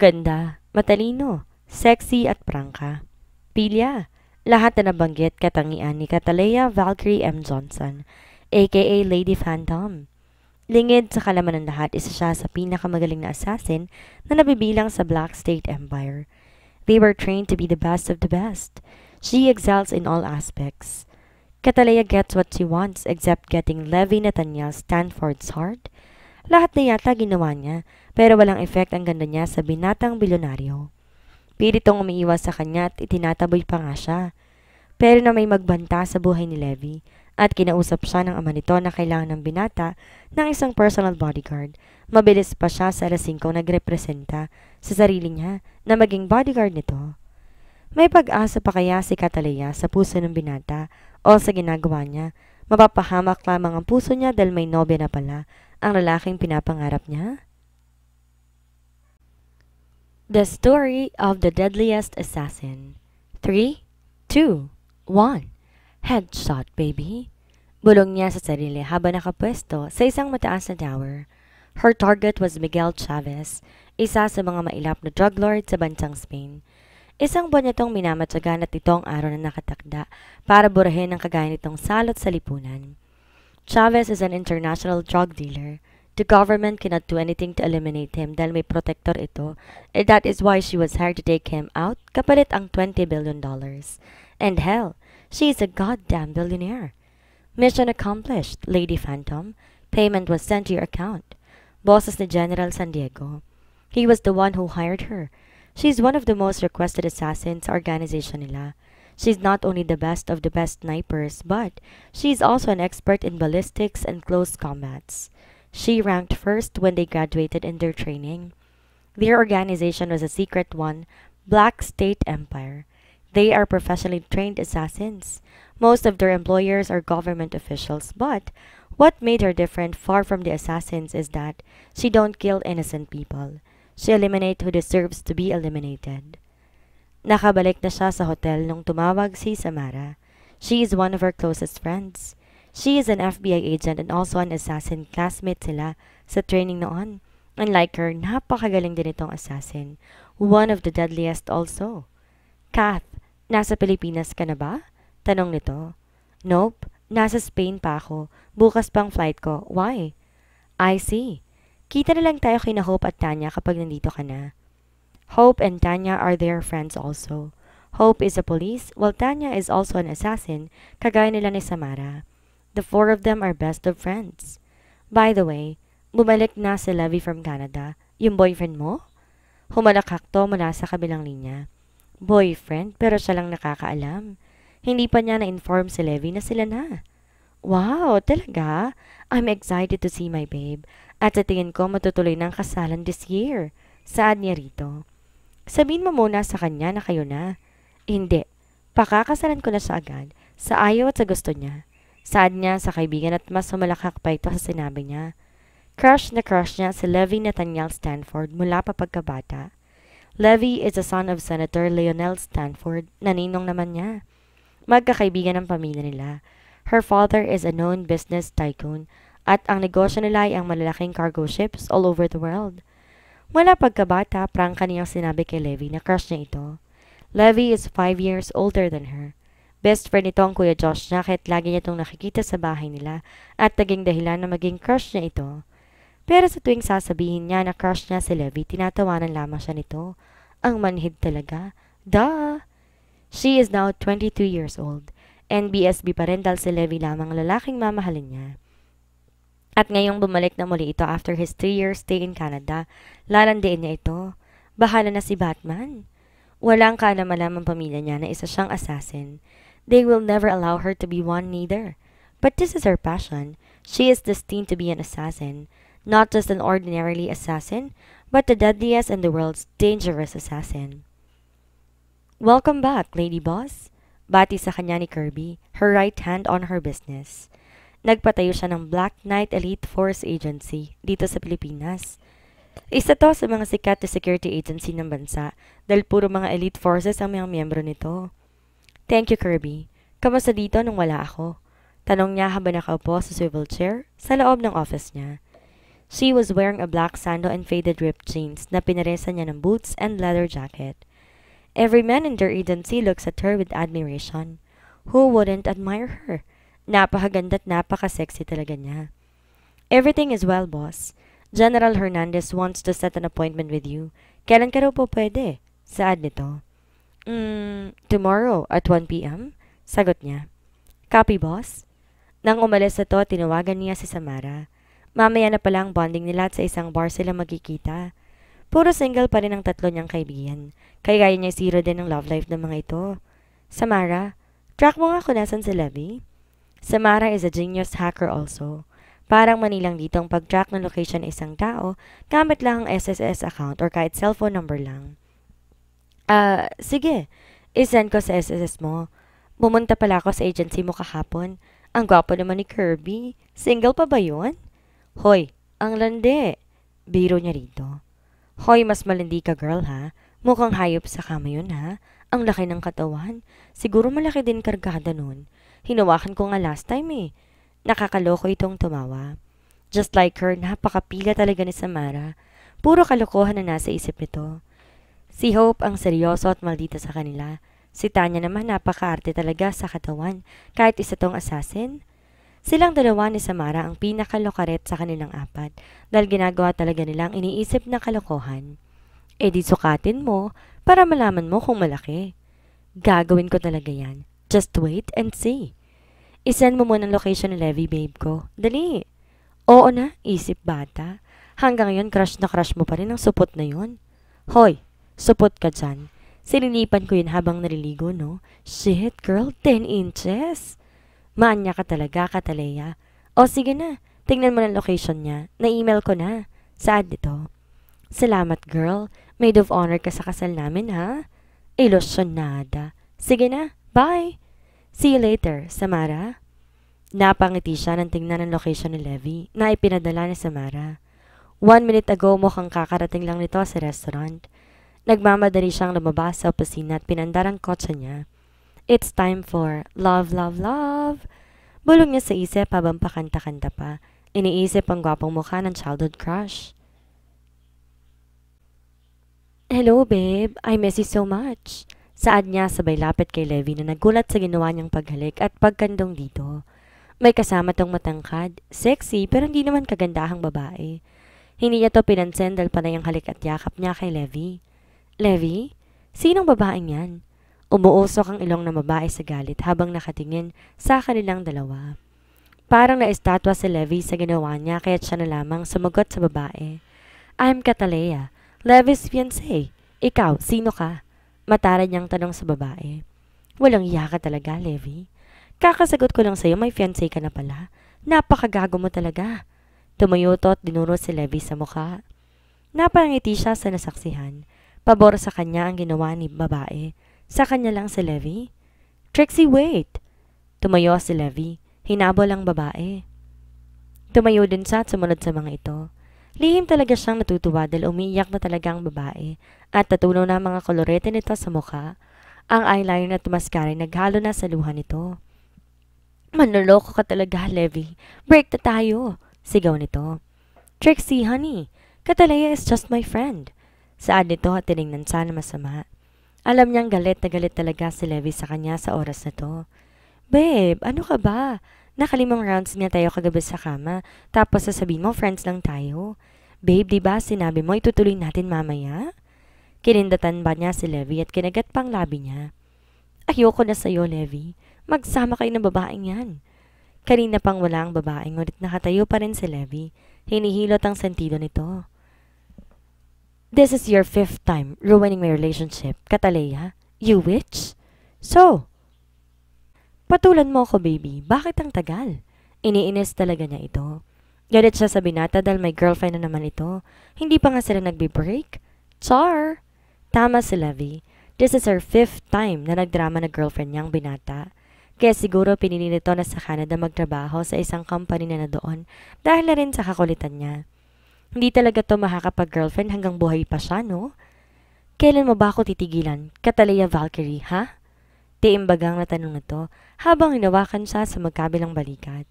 Maganda, matalino, sexy at prangka. Pilya, lahat na nabanggit katangian ni Catalea Valkyrie M. Johnson, aka Lady Phantom. Lingid sa kalaman ng lahat, isa siya sa pinakamagaling na assassin na nabibilang sa Black State Empire. They were trained to be the best of the best. She excels in all aspects. Catalea gets what she wants except getting Levi Nathaniel Stanford's heart. Lahat na yata ginawa niya pero walang effect ang ganda niya sa binatang bilyonaryo. Pilit tong umiiwas sa kanya at itinataboy pa nga siya. Pero na may magbanta sa buhay ni Levi at kinausap siya ng ama nito na kailangan ng binata ng isang personal bodyguard. Mabilis pa siya sa alas 5 nagrepresenta sa sarili niya na maging bodyguard nito. May pag-asa pa kaya si Catalea sa puso ng binata o sa ginagawa niya? Mapapahamak lamang ang puso niya dahil may nobya na pala ang lalaking pinapangarap niya? The Story of the Deadliest Assassin. 3, 2, 1. Headshot, baby. Bulong niya sa sarili habang nakapwesto sa isang mataas na tower. Her target was Miguel Chavez, isa sa mga mailap na drug lord sa bansang Spain. Isang buwan nitong minamatsagan at itong araw na nakatakda para burahin ang kagaya nitong salot sa lipunan. Chavez is an international drug dealer The government cannot do anything to eliminate him dahil may protector ito. And that is why she was hired to take him out kapalit ang 20 billion dollars. And hell, she is a goddamn billionaire. Mission accomplished, Lady Phantom. Payment was sent to your account. Bosses ni General San Diego. He was the one who hired her. She is one of the most requested assassins sa organization nila. She's not only the best of the best snipers, but she's also an expert in ballistics and close combats. She ranked first when they graduated in their training. Their organization was a secret one, Black State Empire. They are professionally trained assassins. Most of their employers are government officials, but what made her different far from the assassins is that she don't kill innocent people. She eliminate who deserves to be eliminated. Nakabalik na siya sa hotel nung tumawag si Samara. She is one of her closest friends. She is an FBI agent and also an assassin classmate sila sa training noon. And like her, napakagaling din itong assassin. One of the deadliest also. Kath, nasa Pilipinas ka na ba? Tanong nito. Nope, nasa Spain pa ako. Bukas pang flight ko. Why? I see. Kita na lang tayo kina Hope at Tanya kapag nandito ka na. Hope and Tanya are their friends also. Hope is a police, while Tanya is also an assassin, kagaya nila ni Samara. The four of them are best of friends. By the way, bumalik na si Levy from Canada. Yung boyfriend mo? Humalakak to mula sa kabilang linya. Boyfriend, pero siya lang nakakaalam. Hindi pa niya na-inform si Levy na sila na. Wow, talaga? I'm excited to see my babe. At sa tingin ko matutuloy ng kasalan this year. Saan niya rito? Sabihin mo muna sa kanya na kayo na. Hindi. Pakakasalan ko na siya agad. Sa ayaw at sa gusto niya. Sad niya sa kaibigan at mas sumalakak pa ito sa sinabi niya. Crush na crush niya si Levy Nathaniel Stanford mula pa pagkabata. Levy is the son of Senator Leonel Stanford, naninong naman niya. Magkakaibigan ng pamilya nila. Her father is a known business tycoon at ang negosyo nila ay ang malalaking cargo ships all over the world. Mula pagkabata, prangka niyang sinabi kay Levy na crush niya ito. Levy is five years older than her. Best friend nito ang Kuya Josh niya kahit lagi niya itong nakikita sa bahay nila at naging dahilan na maging crush niya ito. Pero sa tuwing sasabihin niya na crush niya si Levi, tinatawanan lamang siya nito. Ang manhid talaga. Da! She is now 22 years old. and BSB pa rin dahil si Levi lamang lalaking mamahalin niya. At ngayong bumalik na muli ito after his 3 years stay in Canada, lalandiin niya ito. Bahala na si Batman. Walang kaalaman-alamang pamilya niya na isa siyang assassin. They will never allow her to be one neither. But this is her passion. She is destined to be an assassin. Not just an ordinarily assassin, but the deadliest and the world's dangerous assassin. Welcome back, Lady Boss. Bati sa kanya ni Kirby, her right hand on her business. Nagpatayo siya ng Black Knight Elite Force Agency dito sa Pilipinas. Isa to sa mga sikat na security agency ng bansa dahil puro mga elite forces ang mga miyembro nito. Thank you, Kirby. Kamusta dito nung wala ako? Tanong niya habang nakaupo sa swivel chair sa loob ng office niya. She was wearing a black sandal and faded ripped jeans na pinaresa niya ng boots and leather jacket. Every man in their agency looks at her with admiration. Who wouldn't admire her? Napakaganda at napaka-sexy talaga niya. Everything is well, boss. General Hernandez wants to set an appointment with you. Kailan ka raw po pwede? Saad nito? Mm, tomorrow at 1 p.m.? Sagot niya. Copy, boss? Nang umalis ito, tinawagan niya si Samara. Mamaya na pala ang bonding nila at sa isang bar sila magkikita. Puro single pa rin ang tatlo niyang kaibigan. Kaya gaya niya zero din ang love life ng mga ito. Samara, track mo nga kung nasan si Levy. Samara is a genius hacker also. Parang manilang dito ang pag-track ng location ng isang tao gamit lang ang SSS account or kahit cellphone number lang. Ah, uh, sige. i ko sa SSS mo. Bumunta pala ako sa agency mo kahapon. Ang gwapo naman ni Kirby. Single pa ba yun? Hoy, ang landi. Biro niya rito. Hoy, mas malindi ka girl ha. Mukhang hayop sa kama yun ha. Ang laki ng katawan. Siguro malaki din kargada nun. Hinawakan ko nga last time eh. Nakakaloko itong tumawa. Just like her, napakapila talaga ni Samara. Puro kalokohan na nasa isip nito. Si Hope ang seryoso at maldita sa kanila. Si Tanya naman napakaarte talaga sa katawan, kahit isa tong assassin. Silang dalawa ni Samara ang pinakalokaret sa kanilang apat dahil ginagawa talaga nilang iniisip na kalokohan. E di sukatin mo para malaman mo kung malaki. Gagawin ko talaga yan. Just wait and see. Isend mo muna ang location ni Levy, babe ko. Dali. Oo na, isip bata. Hanggang ngayon, crush na crush mo pa rin ang supot na yon. Hoy, Supot ka dyan. Sininipan ko yun habang naliligo, no? Shit, girl, 10 inches! Maanya ka talaga, Kataleya. O sige na, tingnan mo ng location niya. Na-email ko na. Saan dito? Salamat, girl. Maid of honor ka sa kasal namin, ha? Ilusyonada. Sige na, bye! See you later, Samara. Napangiti siya nang tingnan ang location ni Levy na ipinadala ni Samara. One minute ago mukhang kakarating lang nito sa restaurant. Nagmamadali siyang lumabas sa opisina at pinandar ang kotse niya. It's time for love, love, love. Bulong niya sa isip habang pakanta-kanta pa. Iniisip ang gwapong mukha ng childhood crush. Hello, babe. I miss you so much. Saad niya sabay lapit kay Levi na nagulat sa ginawa niyang paghalik at pagkandong dito. May kasama tong matangkad, sexy pero hindi naman kagandahang babae. Hindi niya to pinansin dahil panay halik at yakap niya kay Levi. Levi, sinong babaeng yan? Umuusok ang ilong ng babae sa galit habang nakatingin sa kanilang dalawa. Parang naestatwa si Levi sa ginawa niya kaya siya na lamang sumagot sa babae. I'm Catalea, Levi's fiancé. Ikaw, sino ka? Matara niyang tanong sa babae. Walang iya ka talaga, Levi. Kakasagot ko lang sa'yo, may fiancé ka na pala. Napakagago mo talaga. Tumayo at dinuro si Levi sa mukha. Napangiti siya sa nasaksihan. Pabor sa kanya ang ginawa ni babae. Sa kanya lang si Levi. Trixie, wait! Tumayo si Levi. Hinabol ang babae. Tumayo din sa at sumunod sa mga ito. Lihim talaga siyang natutuwa dahil umiiyak na talaga ang babae at natunaw na mga kolorete nito sa mukha. Ang eyeliner at mascara naghalo na sa luha nito. Manloloko ka talaga, Levi. Break na tayo, sigaw nito. Trixie, honey, Katalaya is just my friend. Saan nito at tinignan siya na masama. Alam niyang galit na galit talaga si Levi sa kanya sa oras na to. Babe, ano ka ba? Nakalimang rounds niya tayo kagabi sa kama, tapos sasabihin mo friends lang tayo. Babe, di ba sinabi mo itutuloy natin mamaya? Kinindatan ba niya si Levi at kinagat pang labi niya. Ayoko na sa'yo, Levi. Magsama kayo ng babaeng yan. Kanina pang wala ang babaeng, ngunit nakatayo pa rin si Levi. Hinihilot ang sentido nito. This is your fifth time ruining my relationship, Kataleya. You witch? So, patulan mo ako, baby. Bakit ang tagal? Iniinis talaga niya ito. Galit siya sa binata dahil may girlfriend na naman ito. Hindi pa nga sila nagbe-break. Char! Tama si Levy. This is her fifth time na nagdrama na girlfriend niyang binata. Kaya siguro pinili nito na sa Canada magtrabaho sa isang company na na doon dahil na rin sa kakulitan niya. Hindi talaga to makakapag-girlfriend hanggang buhay pa siya, no? Kailan mo ba ako titigilan? Katalaya Valkyrie, ha? Tiimbagang na tanong na to habang hinawakan siya sa magkabilang balikat.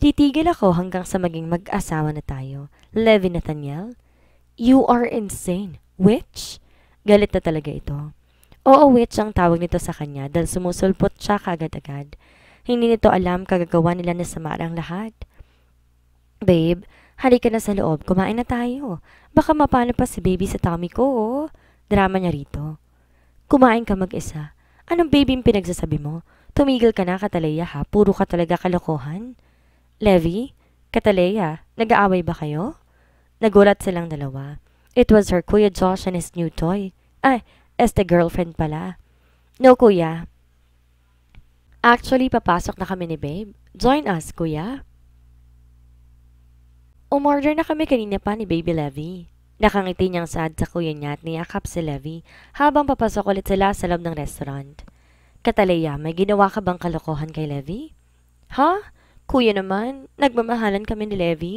Titigil ako hanggang sa maging mag-asawa na tayo. Levi Nathaniel, you are insane. Witch? Galit na talaga ito. Oo, witch ang tawag nito sa kanya dahil sumusulpot siya kaagad-agad. Hindi nito alam kagagawa nila na sama ang lahat. Babe, Halika na sa loob, kumain na tayo. Baka mapano pa si baby sa tummy ko, oh. Drama niya rito. Kumain ka mag-isa. Anong baby yung pinagsasabi mo? Tumigil ka na, Kataleya ha. Puro ka talaga kalokohan. Levi, Kataleya, nag-aaway ba kayo? Nagulat silang dalawa. It was her Kuya Josh and his new toy. Ay, este girlfriend pala. No, Kuya. Actually, papasok na kami ni Babe. Join us, Kuya. Umorder na kami kanina pa ni Baby Levy. Nakangiti niyang sad sa kuya niya at niyakap si Levy habang papasok ulit sila sa loob ng restaurant. Kataleya, may ginawa ka bang kalokohan kay Levy? Ha? Kuya naman, nagmamahalan kami ni Levy.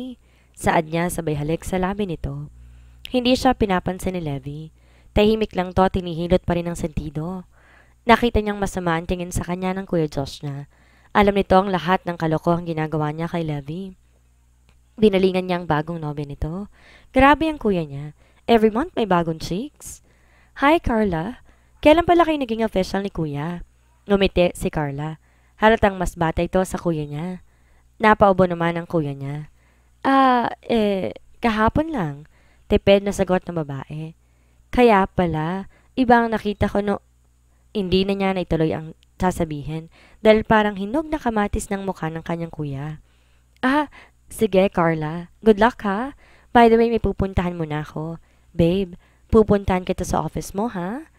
Saad niya sabay halik sa labi nito. Hindi siya pinapansin ni Levy. Tahimik lang to at hinihilot pa rin ang sentido. Nakita niyang masama ang tingin sa kanya ng Kuya Josh na. Alam nito ang lahat ng kalokohan ginagawa niya kay Levy. Binalingan niya ang bagong nobe nito. Grabe ang kuya niya. Every month may bagong chicks. Hi, Carla. Kailan pala kayo naging official ni kuya? Ngumiti si Carla. Halatang mas bata ito sa kuya niya. Napaubo naman ang kuya niya. Ah, eh, kahapon lang. Tipid na sagot ng babae. Kaya pala, iba ang nakita ko no... Hindi na niya naituloy ang sasabihin dahil parang hinog na kamatis ng mukha ng kanyang kuya. Ah, Sige, Carla. Good luck, ha? By the way, may pupuntahan mo na ako. Babe, pupuntahan kita sa office mo, ha?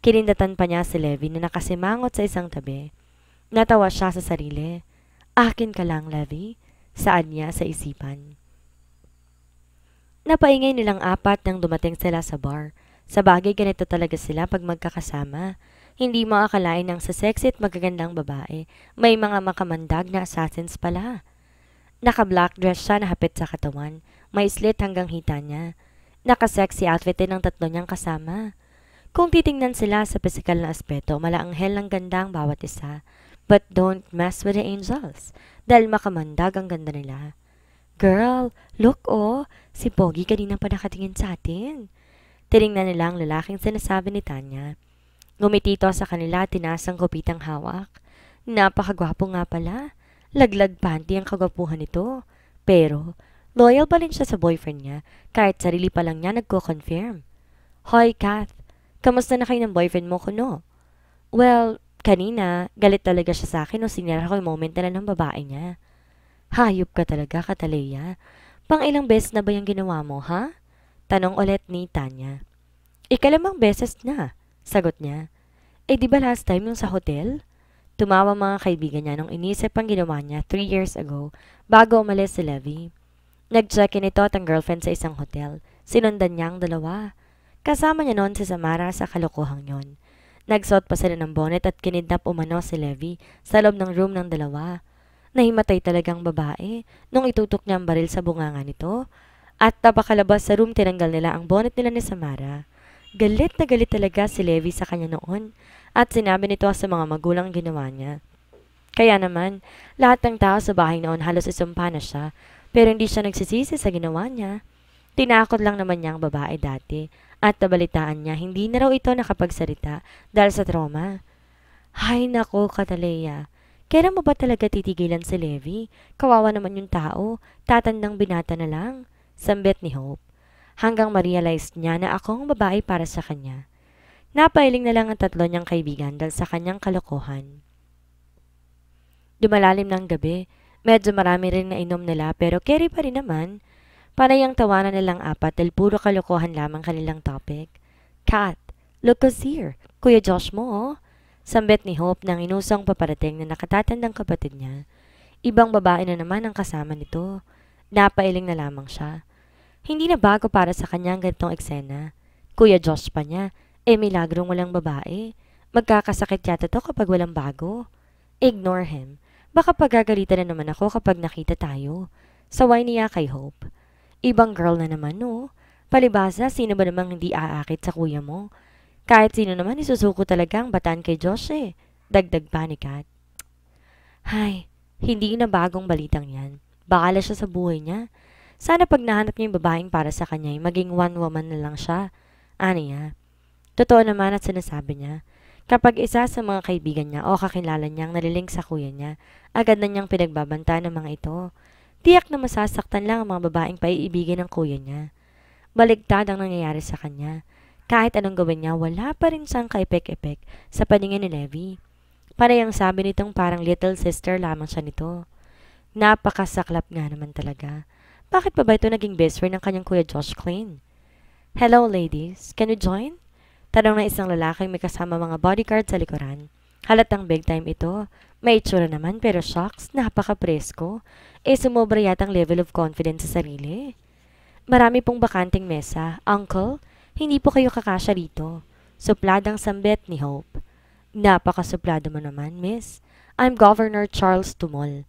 Kinindatan pa niya si Levi na nakasimangot sa isang tabi. Natawa siya sa sarili. Akin ka lang, Levi. Saan niya sa isipan. Napaingay nilang apat nang dumating sila sa bar. Sa bagay, ganito talaga sila pag magkakasama. Hindi mo akalain ng sa sexy at magagandang babae, may mga makamandag na assassins pala. Naka-black dress siya na hapit sa katawan, may slit hanggang hita niya. Naka-sexy outfit din ang tatlo niyang kasama. Kung titingnan sila sa physical na aspeto, malaanghel ng ganda ang bawat isa. But don't mess with the angels, dahil makamandag ang ganda nila. Girl, look oh, si Pogi kanina pa nakatingin sa atin. Tinignan nila ang lalaking sinasabi ni Tanya. Gumitito sa kanila tinaas ang kupitang hawak. Napakagwapo nga pala. Laglag panty ang kagwapuhan nito. Pero, loyal pa rin siya sa boyfriend niya kahit sarili pa lang niya nagko-confirm. Hoy, Kath, kamusta na kayo ng boyfriend mo kuno? Well, kanina, galit talaga siya sa akin nung sinira ko yung moment na ng babae niya. Hayop ka talaga, Kataleya. Pang ilang beses na ba yung ginawa mo, ha? Tanong ulit ni Tanya. Ikalamang beses na, sagot niya. Eh di ba last time yung sa hotel? Tumawa mga kaibigan niya nung inisip ang ginawa niya 3 years ago bago umalis si Levy. Nag-check-in ito at ang girlfriend sa isang hotel. Sinundan niya ang dalawa. Kasama niya noon si Samara sa kalokohang yon. Nagsuot pa sila ng bonnet at kinidnap umano si Levy sa loob ng room ng dalawa. Nahimatay talagang babae nung itutok niya ang baril sa bunganga nito. At napakalabas sa room tinanggal nila ang bonnet nila ni Samara. Galit na galit talaga si Levi sa kanya noon at sinabi nito sa mga magulang ginawa niya. Kaya naman, lahat ng tao sa bahay noon halos isumpa na siya pero hindi siya nagsisisi sa ginawa niya. Tinakot lang naman niya ang babae dati at nabalitaan niya hindi na raw ito nakapagsalita dahil sa trauma. Hay nako, Kataleya. Kailan mo ba talaga titigilan si Levi? Kawawa naman yung tao. Tatandang binata na lang. Sambet ni Hope hanggang ma-realize niya na ako ang babae para sa kanya. Napailing na lang ang tatlo niyang kaibigan dahil sa kanyang kalokohan. Dumalalim ng gabi, medyo marami rin na inom nila pero carry pa rin naman. Panayang tawanan nilang apat dahil puro kalokohan lamang kanilang topic. Kat, look who's here. Kuya Josh mo, oh. Sambet ni Hope nang inusang paparating na nakatatandang kapatid niya. Ibang babae na naman ang kasama nito. Napailing na lamang siya. Hindi na bago para sa kanya ang ganitong eksena. Kuya Josh pa niya, eh milagrong walang babae. Magkakasakit yata to kapag walang bago. Ignore him. Baka pagagalitan na naman ako kapag nakita tayo. Saway niya kay Hope. Ibang girl na naman, no? Palibasa, sino ba namang hindi aakit sa kuya mo? Kahit sino naman, isusuko talaga ang batan kay Josh eh. Dagdag pa ni Kat. Hay, hindi na bagong balitang yan. Bahala siya sa buhay niya. Sana pag nahanap niya yung babaeng para sa kanya, eh, maging one woman na lang siya. Ano niya? Ah. Totoo naman at sinasabi niya. Kapag isa sa mga kaibigan niya o kakilala niyang naliling sa kuya niya, agad na niyang pinagbabanta ng mga ito. Tiyak na masasaktan lang ang mga babaeng paiibigin ng kuya niya. Baligtad ang nangyayari sa kanya. Kahit anong gawin niya, wala pa rin siyang kaepek-epek sa paningin ni Levi. Parehang sabi nitong parang little sister lamang siya nito. Napakasaklap nga naman talaga. Bakit pa ba ito naging best friend ng kanyang kuya Josh Klein? Hello ladies, can you join? Tanong na isang lalaking may kasama mga bodyguard sa likuran. Halatang big time ito. May itsura naman pero shocks, napaka-presko. Eh sumobra yatang level of confidence sa sarili. Marami pong bakanting mesa. Uncle, hindi po kayo kakasya rito. Supladang sambet ni Hope. Napaka-suplado mo naman, miss. I'm Governor Charles Tumol.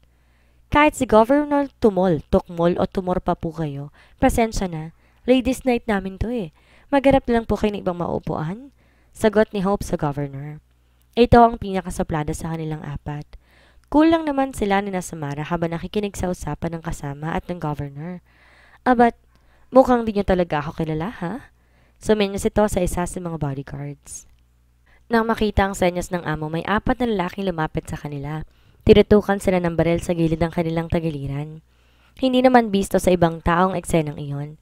Kahit si Governor Tumol, Tukmol o Tumor pa po kayo, presensya na. Ladies night namin to eh. Magarap lang po kayo ng ibang maupuan. Sagot ni Hope sa Governor. Ito ang pinakasaplada sa kanilang apat. Kulang naman sila ni Nasamara habang nakikinig sa usapan ng kasama at ng Governor. Abat, mukhang di niyo talaga ako kilala ha? Sumenyas ito sa isa sa mga bodyguards. Nang makita ang senyas ng amo, may apat na lalaking lumapit sa kanila. Tinutukan sila ng barel sa gilid ng kanilang tagiliran. Hindi naman bisto sa ibang taong eksenang iyon.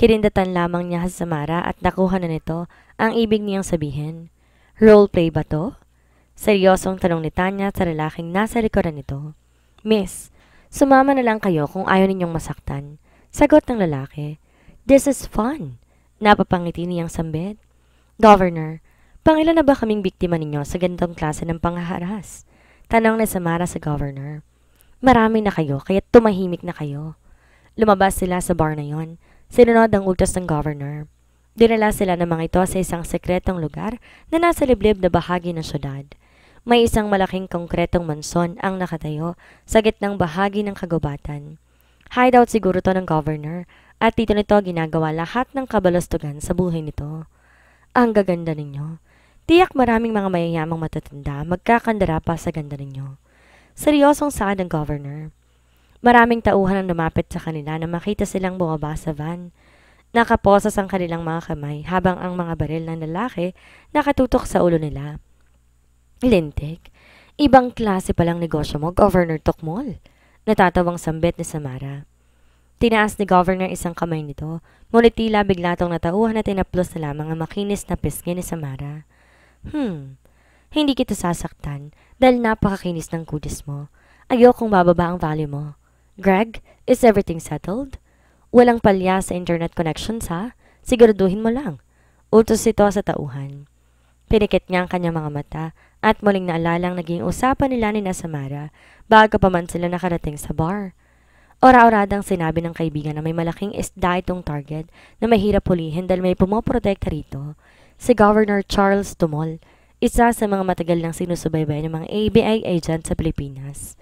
Kirindatan lamang niya sa Samara at nakuha na nito ang ibig niyang sabihin. Roleplay ba to? Seryosong tanong ni Tanya sa lalaking nasa likuran nito. Miss, sumama na lang kayo kung ayaw ninyong masaktan. Sagot ng lalaki. This is fun. Napapangiti niyang sambit. Governor, pangilan na ba kaming biktima ninyo sa ganitong klase ng panghaharas? Tanong ni Samara sa governor. Marami na kayo, kaya tumahimik na kayo. Lumabas sila sa bar na yon. Sinunod ang utos ng governor. Dinala sila ng mga ito sa isang sekretong lugar na nasa liblib na bahagi ng syudad. May isang malaking konkretong mansyon ang nakatayo sa gitnang bahagi ng kagubatan. Hideout siguro to ng governor at dito nito ginagawa lahat ng kabalastugan sa buhay nito. Ang gaganda ninyo. Tiyak maraming mga mayayamang matatanda magkakandara pa sa ganda ninyo. Seryosong saan ng governor. Maraming tauhan ang lumapit sa kanila na makita silang bumaba sa van. Nakaposas ang kanilang mga kamay habang ang mga baril ng lalaki nakatutok sa ulo nila. Lintik, ibang klase palang negosyo mo, Governor Tokmol. Natatawang sambit ni Samara. Tinaas ni Governor isang kamay nito, ngunit tila bigla tong natauhan na tinaplos na lamang ang makinis na pisngi ni Samara. Hmm, hindi kita sasaktan dahil napakakinis ng kudis mo. Ayokong bababa ang value mo. Greg, is everything settled? Walang palya sa internet connections ha? Siguraduhin mo lang. Utos ito sa tauhan. Pinikit niya ang kanyang mga mata at muling naalalang naging usapan nila ni Nasamara bago pa man sila nakarating sa bar. Ora-oradang sinabi ng kaibigan na may malaking isda itong target na mahirap pulihin dahil may pumoprotekta rito si Governor Charles Tumol, isa sa mga matagal nang sinusubaybay ng mga ABI agent sa Pilipinas.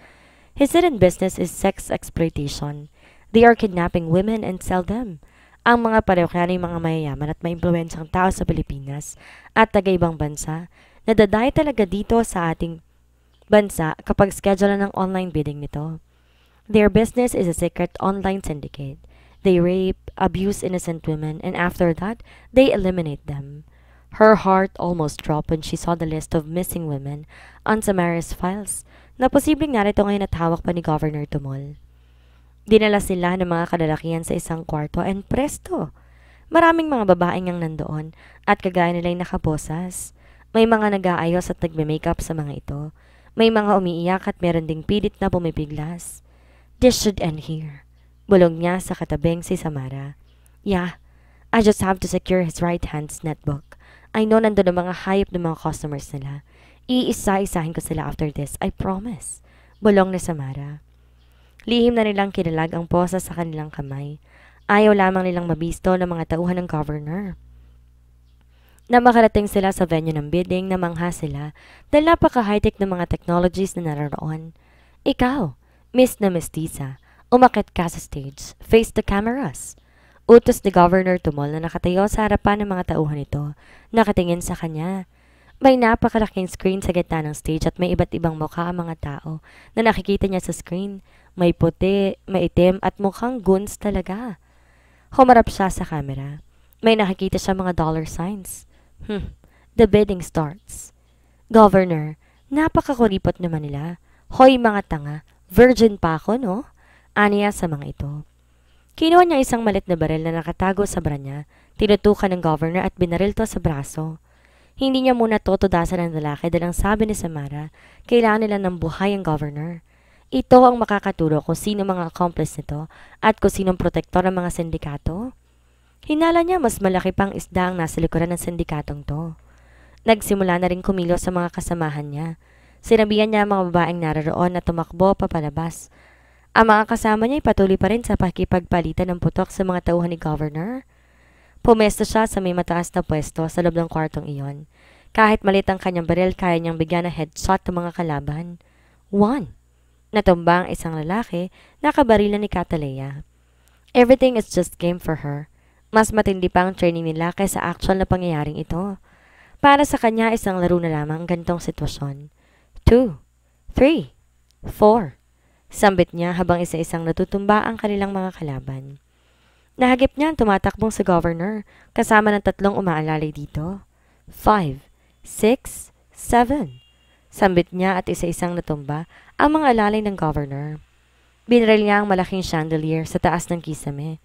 His hidden business is sex exploitation. They are kidnapping women and sell them. Ang mga pareho kaya ng mga mayayaman at maimpluwensyang tao sa Pilipinas at taga-ibang bansa, nadadayo talaga dito sa ating bansa kapag schedule ng online bidding nito. Their business is a secret online syndicate. They rape, abuse innocent women, and after that, they eliminate them. Her heart almost dropped when she saw the list of missing women on Samara's files na posibleng narito ngayon at hawak pa ni Governor Tumol. Dinala sila ng mga kadalakihan sa isang kwarto and presto! Maraming mga babaeng ngang nandoon at kagaya nila'y nakaposas. May mga nag-aayos at nagme-makeup sa mga ito. May mga umiiyak at meron ding pilit na bumibiglas. This should end here. Bulong niya sa katabing si Samara. Yeah, I just have to secure his right hand's netbook. I know nandun ang mga hype ng mga customers nila. Iisa-isahin ko sila after this, I promise. Bulong na Samara. Lihim na nilang kinalag ang posa sa kanilang kamay. Ayaw lamang nilang mabisto ng mga tauhan ng governor. Na makarating sila sa venue ng bidding na mangha sila dahil napaka-high-tech ng mga technologies na naroon. Ikaw, Miss na Miss umakit ka sa stage, face the cameras. Utos ni Governor Tumol na nakatayo sa harapan ng mga tauhan ito, nakatingin sa kanya. May napakalaking screen sa gitna ng stage at may iba't ibang mukha ang mga tao na nakikita niya sa screen. May puti, maitim at mukhang guns talaga. Humarap siya sa camera. May nakikita siya mga dollar signs. Hmm, the bidding starts. Governor, napakakuripot naman nila. Hoy mga tanga, virgin pa ako no? Aniya sa mga ito. Kinuha niya isang malit na baril na nakatago sa branya, tinutukan ng governor at binaril to sa braso. Hindi niya muna totodasan ang lalaki dahil ang sabi ni Samara, kailangan nila ng buhay ang governor. Ito ang makakaturo kung sino mga accomplice nito at kung sinong protektor ng mga sindikato. Hinala niya mas malaki pang isda ang nasa likuran ng sindikatong to. Nagsimula na rin kumilo sa mga kasamahan niya. Sinabihan niya ang mga babaeng naroroon na tumakbo papalabas ang mga kasama niya ay patuloy pa rin sa pakipagpalitan ng putok sa mga tauhan ni Governor. Pumesto siya sa may mataas na pwesto sa loob ng kwartong iyon. Kahit malit ang kanyang baril, kaya niyang bigyan ng headshot ng mga kalaban. One. Natumba ang isang lalaki na kabarilan ni Catalea. Everything is just game for her. Mas matindi pa ang training nila kaysa actual na pangyayaring ito. Para sa kanya, isang laro na lamang ang ganitong sitwasyon. Two. Three. Four. Sambit niya habang isa-isang natutumba ang kanilang mga kalaban. Nahagip niya ang tumatakbong si governor, kasama ng tatlong umaalalay dito. Five, six, seven. Sambit niya at isa-isang natumba ang mga alalay ng governor. Binaril niya ang malaking chandelier sa taas ng kisame.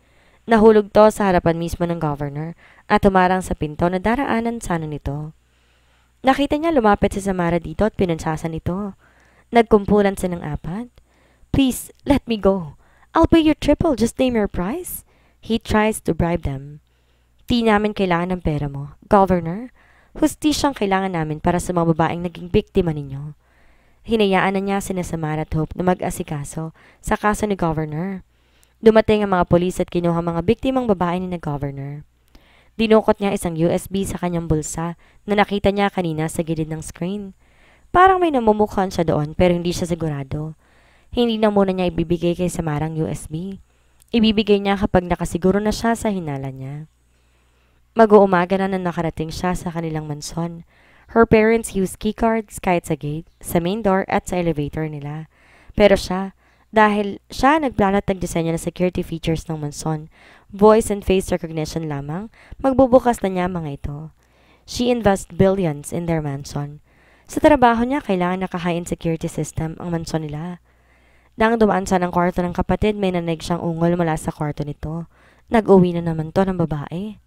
Nahulog to sa harapan mismo ng governor at tumarang sa pinto na daraanan sana nito. Nakita niya lumapit si Samara dito at pinansasan nito. Nagkumpulan ng apat. Please, let me go. I'll pay your triple. Just name your price. He tries to bribe them. Di namin kailangan ng pera mo. Governor, hustisyang kailangan namin para sa mga babaeng naging biktima ninyo. Hinayaan na niya si Samara Hope na mag-asikaso sa kaso ni Governor. Dumating ang mga polis at kinuha mga biktimang babae ni na Governor. Dinukot niya isang USB sa kanyang bulsa na nakita niya kanina sa gilid ng screen. Parang may namumukhaan siya doon pero hindi siya sigurado hindi na muna niya ibibigay kay Samarang USB. Ibibigay niya kapag nakasiguro na siya sa hinala niya. Mag-uumaga na nang nakarating siya sa kanilang mansyon. Her parents use keycards kahit sa gate, sa main door at sa elevator nila. Pero siya, dahil siya nagplano at nagdesenyo ng security features ng mansyon, voice and face recognition lamang, magbubukas na niya mga ito. She invests billions in their mansion. Sa trabaho niya, kailangan naka high nakahain security system ang mansyon nila. Nang dumaan siya ng kwarto ng kapatid, may nanig siyang ungol mula sa kwarto nito. Nag-uwi na naman to ng babae.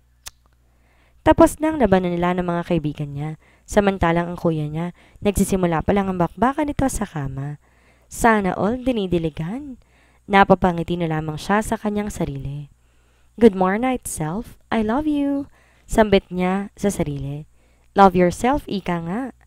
Tapos nang labanan nila ng mga kaibigan niya, samantalang ang kuya niya, nagsisimula pa lang ang bakbakan nito sa kama. Sana all dinidiligan. Napapangiti na lamang siya sa kanyang sarili. Good morning, self. I love you. Sambit niya sa sarili. Love yourself, ika nga.